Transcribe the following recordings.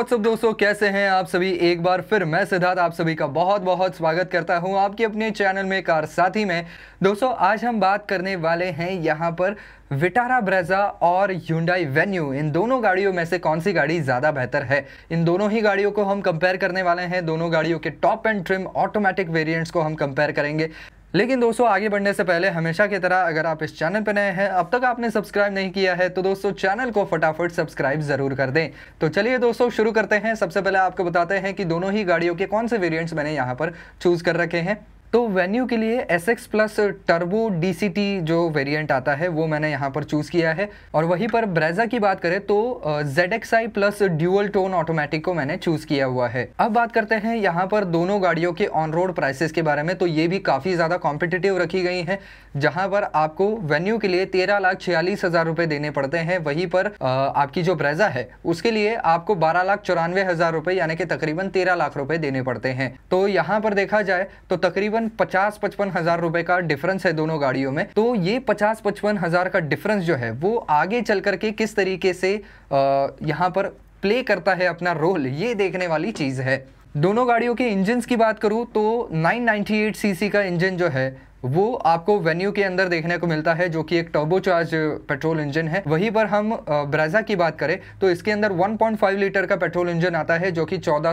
WhatsApp दोस्तों कैसे हैं आप सभी एक बार फिर मैं सिद्धार्थ आप सभी का बहुत बहुत स्वागत करता हूं आपके अपने चैनल में कार साथी में दोस्तों आज हम बात करने वाले हैं यहां पर विटारा ब्रेजा और यूंडाई वेन्यू इन दोनों गाड़ियों में से कौन सी गाड़ी ज़्यादा बेहतर है इन दोनों ही गाड़ियों को हम कंपेयर करने वाले हैं दोनों गाड़ियों के top end trim automatic variants को हम कंपेयर करेंगे लेकिन दोस्तों आगे बढ़ने से पहले हमेशा की तरह अगर आप इस चैनल पर नए हैं अब तक आपने सब्सक्राइब नहीं किया है तो दोस्तों चैनल को फटाफट सब्सक्राइब जरूर कर दें तो चलिए दोस्तों शुरू करते हैं सबसे पहले आपको बताते हैं कि दोनों ही गाड़ियों के कौन से वेरिएंट्स मैंने यहाँ पर चूज़ कर रखे हैं तो वेन्यू के लिए S X plus turbo D जो वेरिएंट आता है वो मैंने यहाँ पर चूज़ किया है और वहीं पर ब्रेजा की बात करें तो Z X I plus dual tone automatic को मैंने चूज़ किया हुआ है अब बात करते हैं यहाँ पर दोनों गाड़ियों के ऑन रोड प्राइसेस के बारे में तो ये भी काफ़ी ज़्यादा कॉम्पिटिटिव रखी गई हैं जहाँ पर आपको वेन्यू के लिए तेरह लाख छियालीस हज़ार रुपए देने पड़ते हैं वहीं पर आपकी जो ब्रेजा है उसके लिए आपको बारह लाख चौरानवे हज़ार रुपए यानी कि तकरीबन तेरह लाख रुपये देने पड़ते हैं तो यहाँ पर देखा जाए तो तकरीबन तकरीबन पचास पचपन हजार रुपए का डिफरेंस है दोनों गाड़ियों में तो ये पचास पचपन हजार का डिफरेंस जो है वो आगे चल करके किस तरीके से यहाँ पर प्ले करता है अपना रोल ये देखने वाली चीज़ है दोनों गाड़ियों के इंजन की बात करूँ तो 998 सीसी का इंजन जो है वो आपको वेन्यू के अंदर देखने को मिलता है जो कि एक टर्बोचार्ज पेट्रोल इंजन है वहीं पर हम ब्रेजा की बात करें तो इसके अंदर 1.5 लीटर का पेट्रोल इंजन आता है जो कि चौदह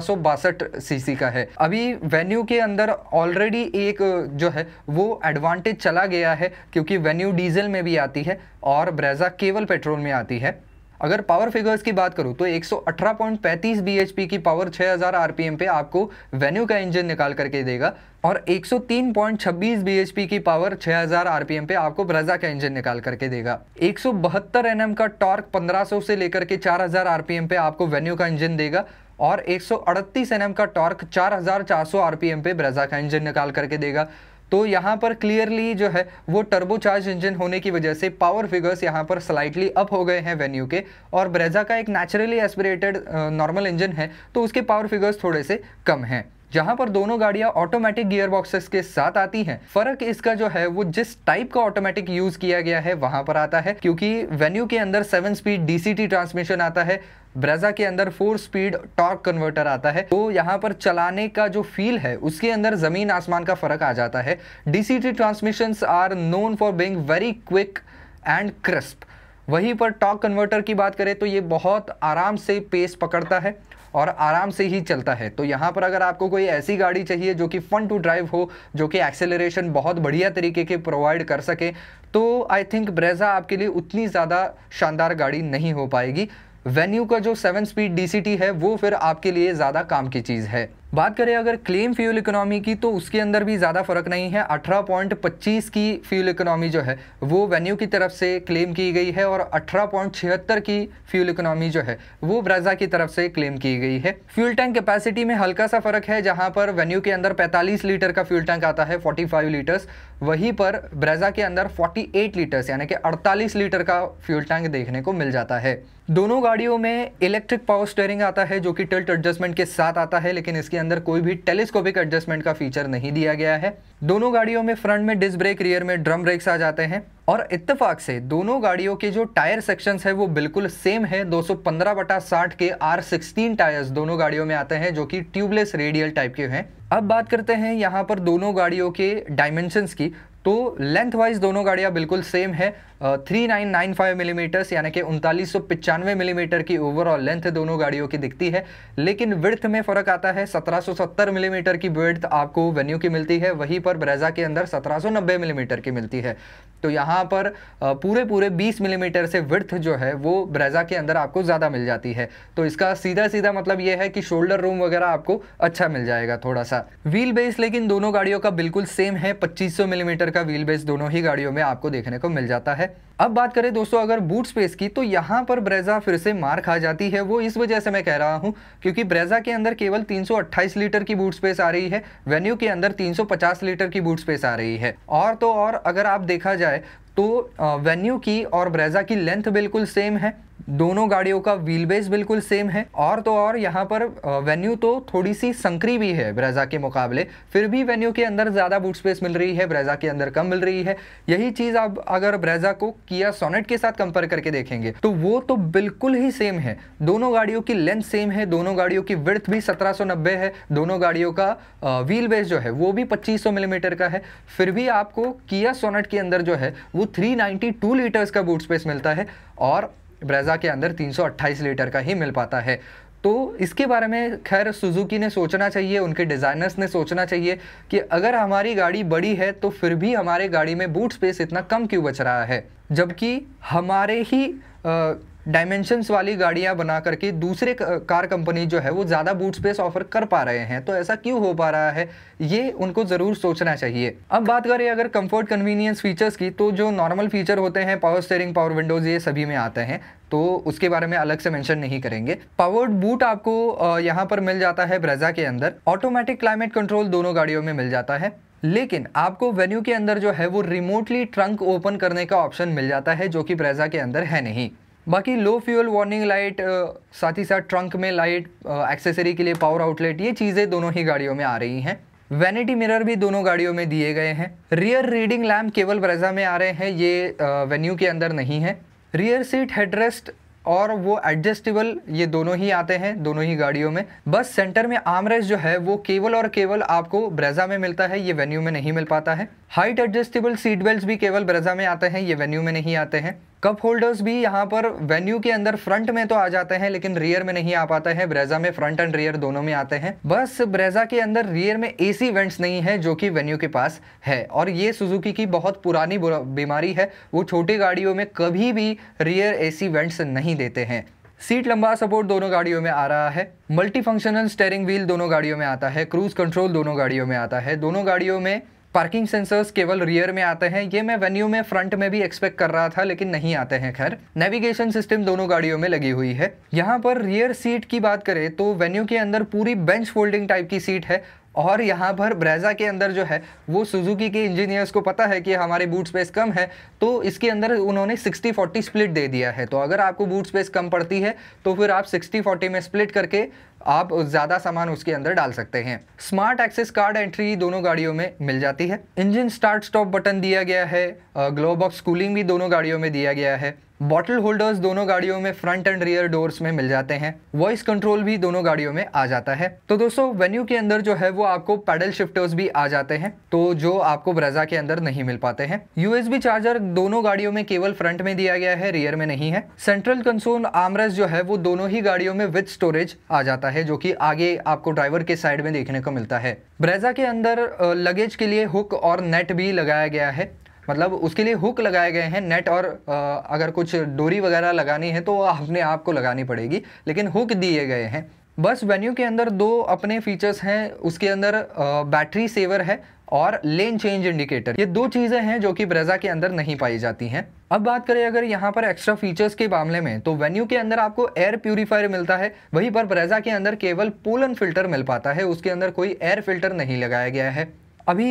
सीसी का है अभी वेन्यू के अंदर ऑलरेडी एक जो है वो एडवांटेज चला गया है क्योंकि वेन्यू डीजल में भी आती है और ब्रेजा केवल पेट्रोल में आती है अगर पावर फिगर्स की बात करूं तो 118.35 bhp की पावर 6000 आरपीएम पे आपको वेन्यू का इंजन निकाल करके देगा और 103.26 bhp की पावर 6000 आरपीएम पे आपको ब्रजा का इंजन निकाल करके देगा 172 एनएम का टॉर्क 1500 से लेकर के 4000 आरपीएम पे आपको वेन्यू का इंजन देगा और 138 एनएम का टॉर्क 4400 आरपीएम पे ब्रजा का इंजन निकाल करके देगा तो यहाँ पर क्लियरली जो है वो टर्बोचार्ज इंजन होने की वजह से पावर फिगर्स यहाँ पर स्लाइटली अप हो गए हैं वेन्यू के और ब्रेजा का एक नेचुरली एस्पिरेटेड नॉर्मल इंजन है तो उसके पावर फिगर्स थोड़े से कम हैं जहां पर दोनों गाड़ियां ऑटोमेटिक गियर बॉक्सेस के साथ आती हैं फर्क इसका जो है वो जिस टाइप का ऑटोमेटिक यूज किया गया है वहां पर आता है क्योंकि वेन्यू के अंदर सेवन स्पीड डीसीटी ट्रांसमिशन आता है ब्रेजा के अंदर फोर स्पीड टॉर्क कन्वर्टर आता है तो यहाँ पर चलाने का जो फील है उसके अंदर ज़मीन आसमान का फ़र्क आ जाता है DCT transmission are known for being very quick and crisp वहीं पर टॉक कन्वर्टर की बात करें तो ये बहुत आराम से पेस पकड़ता है और आराम से ही चलता है तो यहाँ पर अगर आपको कोई ऐसी गाड़ी चाहिए जो कि फ़न टू ड्राइव हो जो कि एक्सेलरेशन बहुत बढ़िया तरीके के प्रोवाइड कर सके तो आई थिंक ब्रेजा आपके लिए उतनी ज़्यादा शानदार गाड़ी नहीं हो पाएगी वेन्यू का जो सेवन स्पीड डी है वो फिर आपके लिए ज़्यादा काम की चीज़ है बात करें अगर क्लेम फ्यूल इकोनॉमी की तो उसके अंदर भी ज़्यादा फ़र्क नहीं है 18.25 की फ्यूल इकोनॉमी जो है वो वेन्यू की तरफ से क्लेम की गई है और 18.76 की फ्यूल इकोनॉमी जो है वो ब्राज़ा की तरफ से क्लेम की गई है फ्यूल टैंक कैपेसिटी में हल्का सा फ़र्क है जहाँ पर वेन्यू के अंदर 45 लीटर का फ्यूल टैंक आता है फाइव लीटर्स वहीं पर ब्रेजा के अंदर एट लीटर्स यानी कि अड़तालीस लीटर का फ्यूल टैंक देखने को मिल जाता है दोनों गाड़ियों में इलेक्ट्रिक पावर स्टेयरिंग आता है जो कि टिल्ट एडजस्टमेंट के साथ आता है लेकिन इसके अंदर कोई भी टेलीस्कोपिक एडजस्टमेंट का फीचर नहीं दिया गया है दोनों गाड़ियों में फ्रंट में डिस्क ब्रेक रियर में ड्रम ब्रेक्स आ जाते हैं और इत्तेफाक से दोनों गाड़ियों के जो टायर सेक्शंस है वो बिल्कुल सेम है 215 बटा 60 के आर 16 टायर्स दोनों गाड़ियों में आते हैं जो कि ट्यूबलेस रेडियल टाइप के हैं अब बात करते हैं यहाँ पर दोनों गाड़ियों के डायमेंशंस की तो लेंथ वाइज दोनों गाड़ियाँ बिल्कुल सेम है three nine nine five millimeters यानी कि उनतालीस सौ पिचानवे मिलीमीटर की ओवरऑल लेंथ दोनों गाड़ियों की दिखती है लेकिन विर्थ में फ़र्क आता है सत्रह सौ सत्तर मिलीमीटर की विर्थ आपको वेन्यू की मिलती है वहीं पर ब्रेजा के अंदर सत्रह सौ नब्बे मिलीमीटर की मिलती है तो यहाँ पर पूरे पूरे बीस मिलीमीटर से विर्थ जो है वो ब्रेजा के अंदर आपको ज़्यादा मिल जाती है तो इसका सीधा सीधा मतलब ये है कि शोल्डर रूम वगैरह आपको अच्छा मिल जाएगा थोड़ा सा व्हील बेस लेकिन दोनों गाड़ियों का बिल्कुल सेम है सौ मिलीमीटर का व्हील बेस दोनों ही गाड़ियों में आपको देखने को मिल जाता है है अब बात करें दोस्तों अगर बूट स्पेस की तो यहाँ पर ब्रेजा फिर से मार खा जाती है वो इस वजह से मैं कह रहा हूँ क्योंकि ब्रेजा के अंदर केवल 328 लीटर की बूट स्पेस आ रही है वेन्यू के अंदर 350 लीटर की बूट स्पेस आ रही है और तो और अगर आप देखा जाए तो वेन्यू की और ब्रेजा की लेंथ बिल्कुल सेम है दोनों गाड़ियों का व्हील बेस बिल्कुल सेम है और तो और यहाँ पर वेन्यू तो थोड़ी सी संकरी भी है ब्रेजा के मुकाबले फिर भी वेन्यू के अंदर ज़्यादा बूट स्पेस मिल रही है ब्रेजा के अंदर कम मिल रही है यही चीज़ आप अगर ब्रेजा को किया सोनेट के साथ कंपेयर करके देखेंगे तो वो तो बिल्कुल ही सेम है दोनों गाड़ियों की लेंथ सेम है दोनों गाड़ियों की विर्थ भी सत्रह है दोनों गाड़ियों का व्हील बेस जो है वो भी पच्चीस मिलीमीटर का है फिर भी आपको किया सोनेट के अंदर जो है वो थ्री लीटर्स का बूट स्पेस मिलता है और ब्रेजा के अंदर 328 लीटर का ही मिल पाता है तो इसके बारे में खैर सुजुकी ने सोचना चाहिए उनके डिज़ाइनर्स ने सोचना चाहिए कि अगर हमारी गाड़ी बड़ी है तो फिर भी हमारे गाड़ी में बूट स्पेस इतना कम क्यों बच रहा है जबकि हमारे ही डायमेंशंस वाली गाड़ियां बना करके दूसरे कार कंपनी जो है वो ज़्यादा बूट स्पेस ऑफर कर पा रहे हैं तो ऐसा क्यों हो पा रहा है ये उनको ज़रूर सोचना चाहिए अब बात करें अगर कंफर्ट कन्वीनियंस फीचर्स की तो जो नॉर्मल फीचर होते हैं पावर स्टेयरिंग पावर विंडोज़ ये सभी में आते हैं तो उसके बारे में अलग से मेंशन नहीं करेंगे पावर्ड बूट आपको यहाँ पर मिल जाता है ब्रेजा के अंदर ऑटोमेटिक क्लाइमेट कंट्रोल दोनों गाड़ियों में मिल जाता है लेकिन आपको वेन्यू के अंदर जो है वो रिमोटली ट्रंक ओपन करने का ऑप्शन मिल जाता है जो कि ब्रेजा के अंदर है नहीं बाकी लो फ्यूल वार्निंग लाइट साथ ही साथ ट्रंक में लाइट एक्सेसरी के लिए पावर आउटलेट ये चीज़ें दोनों ही गाड़ियों में आ रही हैं वैनिटी मिरर भी दोनों गाड़ियों में दिए गए हैं रियर रीडिंग लैम्प केवल ब्रेजा में आ रहे हैं ये वेन्यू के अंदर नहीं है रियर सीट हेडरेस्ट और वो एडजस्टेबल ये दोनों ही आते हैं दोनों ही गाड़ियों में बस सेंटर में आमरेस जो है वो केवल और केवल आपको ब्रेजा में मिलता है ये वेन्यू में नहीं मिल पाता है हाइट एडजस्टेबल सीट बेल्ट भी केवल ब्रेजा में आते हैं ये वेन्यू में नहीं आते हैं कप होल्डर्स भी यहाँ पर वेन्यू के अंदर फ्रंट में तो आ जाते हैं लेकिन रियर में नहीं आ पाते हैं ब्रेजा में फ्रंट एंड रियर दोनों में आते हैं बस ब्रेजा के अंदर रियर में एसी वेंट्स नहीं है जो कि वेन्यू के पास है और ये सुजुकी की बहुत पुरानी बीमारी है वो छोटी गाड़ियों में कभी भी रियर एसी वेंट्स नहीं देते हैं सीट लंबा सपोर्ट दोनों गाड़ियों में आ रहा है मल्टी फंक्शनल स्टेयरिंग व्हील दोनों गाड़ियों में आता है क्रूज कंट्रोल दोनों गाड़ियों में आता है दोनों गाड़ियों में पार्किंग सेंसर्स केवल रियर में आते हैं ये मैं वेन्यू में फ्रंट में भी एक्सपेक्ट कर रहा था लेकिन नहीं आते हैं खैर नेविगेशन सिस्टम दोनों गाड़ियों में लगी हुई है यहाँ पर रियर सीट की बात करें तो वेन्यू के अंदर पूरी बेंच फोल्डिंग टाइप की सीट है और यहाँ पर ब्रेजा के अंदर जो है वो सुजुकी के इंजीनियर्स को पता है कि हमारे बूट स्पेस कम है तो इसके अंदर उन्होंने 60 40 स्प्लिट दे दिया है तो अगर आपको बूट स्पेस कम पड़ती है तो फिर आप 60 40 में स्प्लिट करके आप ज़्यादा सामान उसके अंदर डाल सकते हैं स्मार्ट एक्सेस कार्ड एंट्री दोनों गाड़ियों में मिल जाती है इंजन स्टार्ट स्टॉप बटन दिया गया है ग्लो बॉक्स कूलिंग भी दोनों गाड़ियों में दिया गया है बॉटल होल्डर्स दोनों गाड़ियों में फ्रंट एंड रियर डोर्स में मिल जाते हैं वॉइस कंट्रोल भी दोनों गाड़ियों में आ जाता है तो दोस्तों वेन्यू के अंदर जो है वो आपको पैडल शिफ्टर्स भी आ जाते हैं तो जो आपको ब्रेजा के अंदर नहीं मिल पाते हैं यूएसबी चार्जर दोनों गाड़ियों में केवल फ्रंट में दिया गया है रियर में नहीं है सेंट्रल कंसोल आमरस जो है वो दोनों ही गाड़ियों में विथ स्टोरेज आ जाता है है जो कि आगे आपको ड्राइवर के साइड में देखने को मिलता है ब्रेजा के अंदर लगेज के लिए हुक और नेट भी लगाया गया है मतलब उसके लिए हुक लगाए गए हैं नेट और अगर कुछ डोरी वगैरह लगानी है तो अपने आप को लगानी पड़ेगी लेकिन हुक दिए गए हैं बस वेन्यू के अंदर दो अपने फीचर्स हैं उसके अंदर बैटरी सेवर है और लेन चेंज इंडिकेटर ये दो चीज़ें हैं जो कि ब्रेजा के अंदर नहीं पाई जाती हैं अब बात करें अगर यहाँ पर एक्स्ट्रा फीचर्स के मामले में तो वेन्यू के अंदर आपको एयर प्यूरीफायर मिलता है वहीं पर ब्रेजा के अंदर केवल पोलन फिल्टर मिल पाता है उसके अंदर कोई एयर फिल्टर नहीं लगाया गया है अभी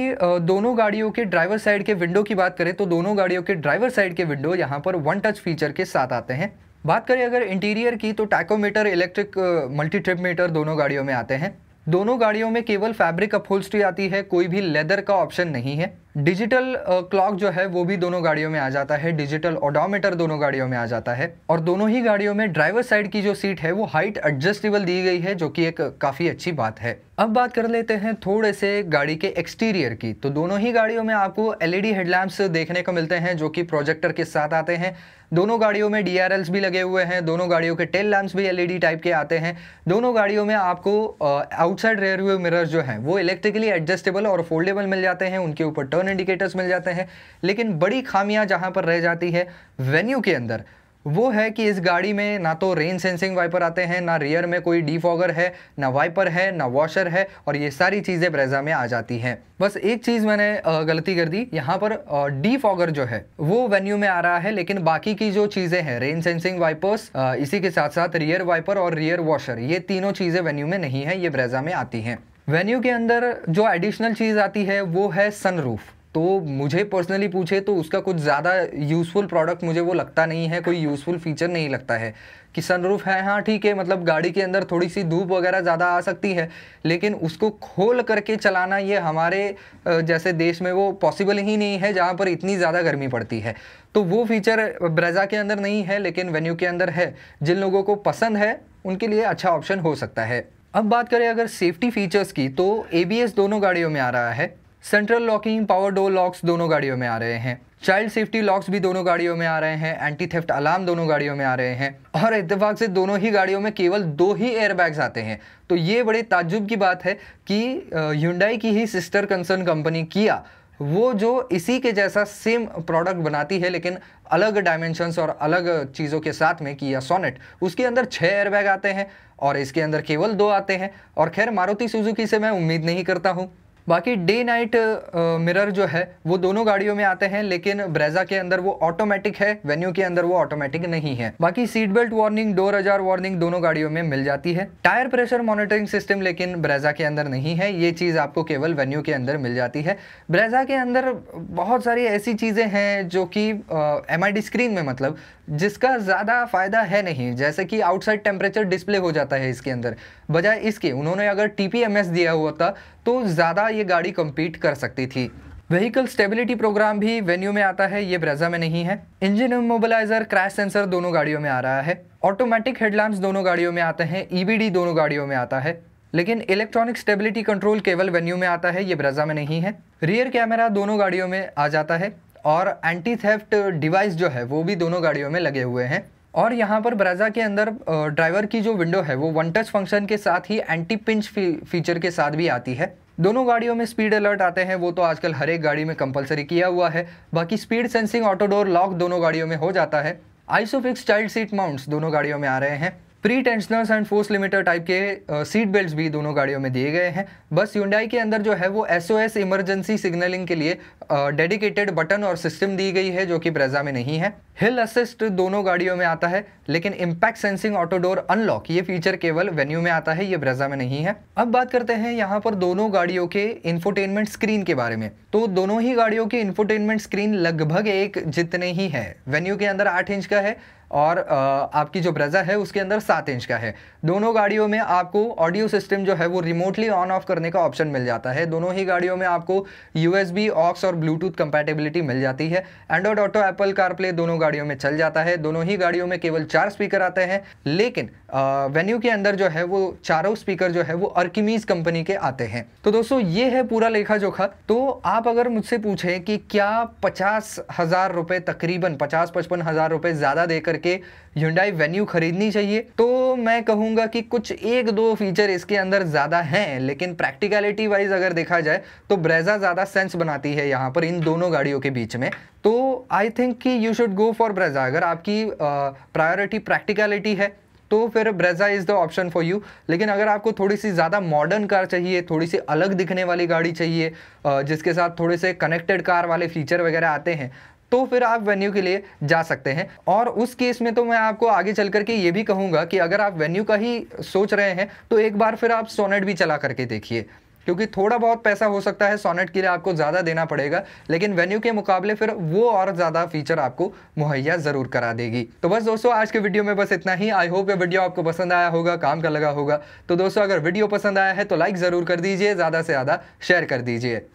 दोनों गाड़ियों के ड्राइवर साइड के विंडो की बात करें तो दोनों गाड़ियों के ड्राइवर साइड के विंडो यहाँ पर वन टच फीचर के साथ आते हैं बात करें अगर इंटीरियर की तो tachometer electric multi trip meter दोनों गाड़ियों में आते हैं दोनों गाड़ियों में केवल फैब्रिक अपहोल्स्ट्री आती है कोई भी लेदर का ऑप्शन नहीं है डिजिटल क्लॉक जो है वो भी दोनों गाड़ियों में आ जाता है डिजिटल ओडोमीटर दोनों गाड़ियों में आ जाता है और दोनों ही गाड़ियों में ड्राइवर साइड की जो सीट है वो हाइट एडजस्टेबल दी गई है जो कि एक काफ़ी अच्छी बात है अब बात कर लेते हैं थोड़े से गाड़ी के एक्सटीरियर की तो दोनों ही गाड़ियों में आपको एलईडी हेडलैम्प्स देखने को मिलते हैं जो कि प्रोजेक्टर के साथ आते हैं दोनों गाड़ियों में डी भी लगे हुए हैं दोनों गाड़ियों के टेल लैम्प्स भी एलईडी टाइप के आते हैं दोनों गाड़ियों में आपको आउटसाइड रेयरव्यू व्यू मिरर्स जो हैं वो इलेक्ट्रिकली एडजस्टेबल और फोल्डेबल मिल जाते हैं उनके ऊपर टर्न कॉमन इंडिकेटर्स मिल जाते हैं लेकिन बड़ी खामियां जहां पर रह जाती है वेन्यू के अंदर वो है कि इस गाड़ी में ना तो रेन सेंसिंग वाइपर आते हैं ना रियर में कोई डीफॉगर है ना वाइपर है ना वॉशर है और ये सारी चीज़ें ब्रेजा में आ जाती हैं बस एक चीज़ मैंने गलती कर दी यहाँ पर डीफॉगर जो है वो वेन्यू में आ रहा है लेकिन बाकी की जो चीज़ें हैं रेन सेंसिंग वाइपर्स इसी के साथ साथ रियर वाइपर और रियर वॉशर ये तीनों चीज़ें वेन्यू में नहीं है ये ब्रेजा में आती हैं वेन्यू के अंदर जो एडिशनल चीज़ आती है वो है सनरूफ तो मुझे पर्सनली पूछे तो उसका कुछ ज़्यादा यूज़फुल प्रोडक्ट मुझे वो लगता नहीं है कोई यूज़फुल फीचर नहीं लगता है कि सनरूफ है हाँ ठीक है मतलब गाड़ी के अंदर थोड़ी सी धूप वगैरह ज़्यादा आ सकती है लेकिन उसको खोल करके चलाना ये हमारे जैसे देश में वो पॉसिबल ही नहीं है जहाँ पर इतनी ज़्यादा गर्मी पड़ती है तो वो फीचर ब्रेजा के अंदर नहीं है लेकिन वेन्यू के अंदर है जिन लोगों को पसंद है उनके लिए अच्छा ऑप्शन हो सकता है अब बात करें अगर सेफ्टी फीचर्स की तो एबीएस दोनों गाड़ियों में आ रहा है central locking power door locks दोनों गाड़ियों में आ रहे हैं चाइल्ड सेफ्टी लॉक्स भी दोनों गाड़ियों में आ रहे हैं एंटी थेफ्ट अलार्म दोनों गाड़ियों में आ रहे हैं और इतफाक से दोनों ही गाड़ियों में केवल दो ही एयरबैग्स आते हैं तो ये बड़े ताज्जुब की बात है कि ह्यूंडाई की ही सिस्टर कंसर्न कंपनी किया वो जो इसी के जैसा सेम प्रोडक्ट बनाती है लेकिन अलग डायमेंशंस और अलग चीज़ों के साथ में किया सोनेट उसके अंदर छः एयरबैग आते हैं और इसके अंदर केवल दो आते हैं और खैर मारुति सुजुकी से मैं उम्मीद नहीं करता हूँ बाकी डे नाइट मिरर जो है वो दोनों गाड़ियों में आते हैं लेकिन ब्रेजा के अंदर वो ऑटोमेटिक है वेन्यू के अंदर वो ऑटोमेटिक नहीं है बाकी seat belt warning door ajar warning दोनों गाड़ियों में मिल जाती है टायर प्रेशर मॉनिटरिंग सिस्टम लेकिन ब्रेजा के अंदर नहीं है ये चीज़ आपको केवल वेन्यू के अंदर मिल जाती है ब्रेजा के अंदर बहुत सारी ऐसी चीज़ें हैं जो कि एम स्क्रीन में मतलब जिसका ज़्यादा फ़ायदा है नहीं जैसे कि आउटसाइड टेम्परेचर डिस्प्ले हो जाता है इसके अंदर बजाय इसके उन्होंने अगर टी दिया हुआ था तो ज़्यादा ये गाड़ी कम्पीट कर सकती थी व्हीकल स्टेबिलिटी प्रोग्राम भी वेन्यू में आता है ये ब्रेजा में नहीं है इंजन इमोबलाइजर क्रैश सेंसर दोनों गाड़ियों में आ रहा है ऑटोमेटिक हेडलैम्प दोनों गाड़ियों में आते हैं ईबीडी e दोनों गाड़ियों में आता है लेकिन इलेक्ट्रॉनिक स्टेबिलिटी कंट्रोल केवल वेन्यू में आता है ये ब्रेजा में नहीं है रियर कैमरा दोनों गाड़ियों में आ जाता है और एंटी थेफ्ट डिवाइस जो है वो भी दोनों गाड़ियों में लगे हुए हैं और यहाँ पर ब्रेजा के अंदर ड्राइवर की जो विंडो है वो वन टच फंक्शन के साथ ही एंटी पिंच फीचर के साथ भी आती है दोनों गाड़ियों में स्पीड अलर्ट आते हैं वो तो आजकल हर एक गाड़ी में कंपलसरी किया हुआ है बाकी स्पीड सेंसिंग ऑटोडोर लॉक दोनों गाड़ियों में हो जाता है आइसोफिक्स चाइल्ड सीट माउंट्स दोनों गाड़ियों में आ रहे हैं pre tensioners and force limiter type के सीट uh, बेल्ट भी दोनों गाड़ियों में दिए गए हैं बस यूंडाई के अंदर जो है वो एस इमरजेंसी सिग्नलिंग के लिए डेडिकेटेड uh, बटन और सिस्टम दी गई है जो कि ब्रेजा में नहीं है हिल असिस्ट दोनों गाड़ियों में आता है लेकिन इम्पैक्ट सेंसिंग ऑटोडोर अनलॉक ये फीचर केवल वेन्यू में आता है ये ब्रेजा में नहीं है अब बात करते हैं यहाँ पर दोनों गाड़ियों के इन्फोटेनमेंट स्क्रीन के बारे में तो दोनों ही गाड़ियों के इन्फोटेनमेंट स्क्रीन लगभग एक जितने ही है वेन्यू के अंदर आठ इंच का है और आपकी जो ब्रेजा है उसके अंदर सात इंच का है दोनों गाड़ियों में आपको ऑडियो सिस्टम जो है वो रिमोटली ऑन ऑफ करने का ऑप्शन मिल जाता है दोनों ही गाड़ियों में आपको यू ऑक्स और ब्लूटूथ कंपेटेबिलिटी मिल जाती है एंड्रॉयड ऑटो एप्पल कारप्ले दोनों गाड़ियों में चल जाता है दोनों ही गाड़ियों में केवल चार स्पीकर आते हैं लेकिन वेन्यू के अंदर जो है वो चारों स्पीकर जो है वो अर्किमीज कंपनी के आते हैं तो दोस्तों ये है पूरा लेखा जोखा तो आप अगर मुझसे पूछें कि क्या पचास हज़ार रुपये तकरीबन पचास पचपन हज़ार रुपये ज़्यादा देकर करके ह्यूंडाई वेन्यू खरीदनी चाहिए तो मैं कहूँगा कि कुछ एक दो फीचर इसके अंदर ज़्यादा हैं लेकिन प्रैक्टिकलिटी वाइज अगर देखा जाए तो ब्रेजा ज़्यादा सेंस बनाती है यहाँ पर इन दोनों गाड़ियों के बीच में तो आई थिंक कि you should go for Brezza अगर आपकी प्रायोरिटी uh, प्रैक्टिकलिटी है तो फिर Brezza is the option for you लेकिन अगर आपको थोड़ी सी ज़्यादा मॉडर्न कार चाहिए थोड़ी सी अलग दिखने वाली गाड़ी चाहिए जिसके साथ थोड़े से कनेक्टेड कार वाले फीचर वगैरह आते हैं तो फिर आप वेन्यू के लिए जा सकते हैं और उस केस में तो मैं आपको आगे चल करके ये भी कहूँगा कि अगर आप वेन्यू का ही सोच रहे हैं तो एक बार फिर आप सोनेट भी चला करके देखिए क्योंकि थोड़ा बहुत पैसा हो सकता है सोनेट के लिए आपको ज़्यादा देना पड़ेगा लेकिन वेन्यू के मुकाबले फिर वो और ज़्यादा फीचर आपको मुहैया ज़रूर करा देगी तो बस दोस्तों आज के वीडियो में बस इतना ही आई होप ये वीडियो आपको पसंद आया होगा काम का लगा होगा तो दोस्तों अगर वीडियो पसंद आया है तो लाइक ज़रूर कर दीजिए ज़्यादा से ज़्यादा शेयर कर दीजिए